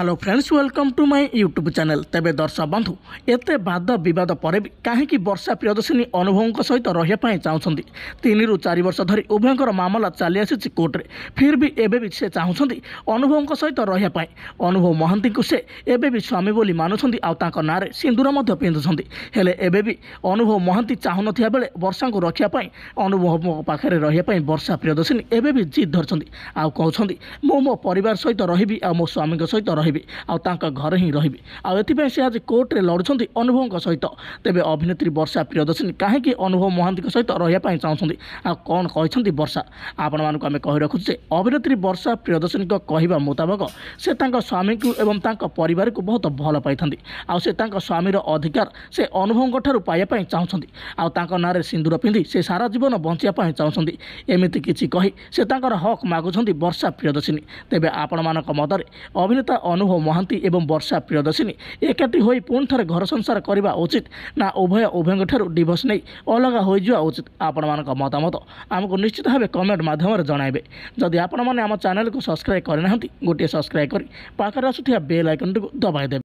hello friends welcome to my YouTube channel ତେବେ ଦର୍ଶକ ବନ୍ଧୁ ଏତେ ବାଦ ବିବାଦ ପରେ ବି କାହିଁକି ବର୍ଷା ପ୍ରିୟଦର୍ଶିନୀ ଅନୁଭବଙ୍କ ସହିତ ରହିବା ପାଇଁ ଚାହୁଁଛନ୍ତି ତିନିରୁ ଚାରି ବର୍ଷ ଧରି ଉଭୟଙ୍କର ମାମଲା ଚାଲିଆସିଛି କୋର୍ଟରେ ଫିର୍ ବି ଏବେ ବି ସେ ଚାହୁଁଛନ୍ତି ଅନୁଭବଙ୍କ ସହିତ ରହିବା ପାଇଁ ଅନୁଭବ ମହାନ୍ତିଙ୍କୁ ସେ ଏବେ ବି ସ୍ୱାମୀ ବୋଲି ମାନୁଛନ୍ତି ଆଉ ତାଙ୍କ ନାଁରେ ସିନ୍ଦୁର ମଧ୍ୟ ପିନ୍ଧୁଛନ୍ତି ହେଲେ ଏବେ ବି ଅନୁଭବ ମହାନ୍ତି ଚାହୁଁନଥିବା ବେଳେ ବର୍ଷାଙ୍କୁ ରଖିବା ପାଇଁ ଅନୁଭବଙ୍କ ପାଖରେ ରହିବା ପାଇଁ ବର୍ଷା ପ୍ରିୟଦର୍ଶିନୀ ଏବେ ବି ଜିଦ୍ ଧରିଛନ୍ତି ଆଉ କହୁଛନ୍ତି ମୁଁ ମୋ ପରିବାର ସହିତ ରହିବି ଆଉ ମୋ ସ୍ୱାମୀଙ୍କ ସହିତ ରହିବି ରହିବେ ଆଉ ତାଙ୍କ ଘରେ ହିଁ ରହିବେ ଆଉ ଏଥିପାଇଁ ସେ ଆଜି କୋର୍ଟରେ ଲଢ଼ୁଛନ୍ତି ଅନୁଭବଙ୍କ ସହିତ ତେବେ ଅଭିନେତ୍ରୀ ବର୍ଷା ପ୍ରିୟଦର୍ଶିନୀ କାହିଁକି ଅନୁଭବ ମହାନ୍ତିଙ୍କ ସହିତ ରହିବା ପାଇଁ ଚାହୁଁଛନ୍ତି ଆଉ କ'ଣ କହିଛନ୍ତି ବର୍ଷା ଆପଣମାନଙ୍କୁ ଆମେ କହି ରଖୁଛୁ ଯେ ଅଭିନେତ୍ରୀ ବର୍ଷା ପ୍ରିୟଦର୍ଶିନୀଙ୍କ କହିବା ମୁତାବକ ସେ ତାଙ୍କ ସ୍ୱାମୀଙ୍କୁ ଏବଂ ତାଙ୍କ ପରିବାରକୁ ବହୁତ ଭଲ ପାଇଥାନ୍ତି ଆଉ ସେ ତାଙ୍କ ସ୍ୱାମୀର ଅଧିକାର ସେ ଅନୁଭବଙ୍କଠାରୁ ପାଇବା ପାଇଁ ଚାହୁଁଛନ୍ତି ଆଉ ତାଙ୍କ ନାଁରେ ସିନ୍ଦୁର ପିନ୍ଧି ସେ ସାରା ଜୀବନ ବଞ୍ଚିବା ପାଇଁ ଚାହୁଁଛନ୍ତି ଏମିତି କିଛି କହି ସେ ତାଙ୍କର ହକ୍ ମାଗୁଛନ୍ତି ବର୍ଷା ପ୍ରିୟଦର୍ଶିନୀ ତେବେ ଆପଣମାନଙ୍କ ମତରେ ଅଭିନେତା ଅନୁଭବ ମହାନ୍ତି ଏବଂ ବର୍ଷା ପ୍ରିୟଦର୍ଶିନୀ ଏକାଠି ହୋଇ ପୁଣି ଥରେ ଘର ସଂସାର କରିବା ଉଚିତ ନା ଉଭୟ ଉଭୟଙ୍କଠାରୁ ଡିଭୋର୍ସ ନେଇ ଅଲଗା ହୋଇଯିବା ଉଚିତ ଆପଣମାନଙ୍କ ମତାମତ ଆମକୁ ନିଶ୍ଚିତ ଭାବେ କମେଣ୍ଟ ମାଧ୍ୟମରେ ଜଣାଇବେ ଯଦି ଆପଣମାନେ ଆମ ଚ୍ୟାନେଲକୁ ସବସ୍କ୍ରାଇବ କରିନାହାନ୍ତି ଗୋଟିଏ ସବସ୍କ୍ରାଇବ୍ କରି ପାଖରେ ଆସୁଥିବା ବେଲ୍ ଆଇକନ୍ଟିକୁ ଦବାଇ ଦେବେ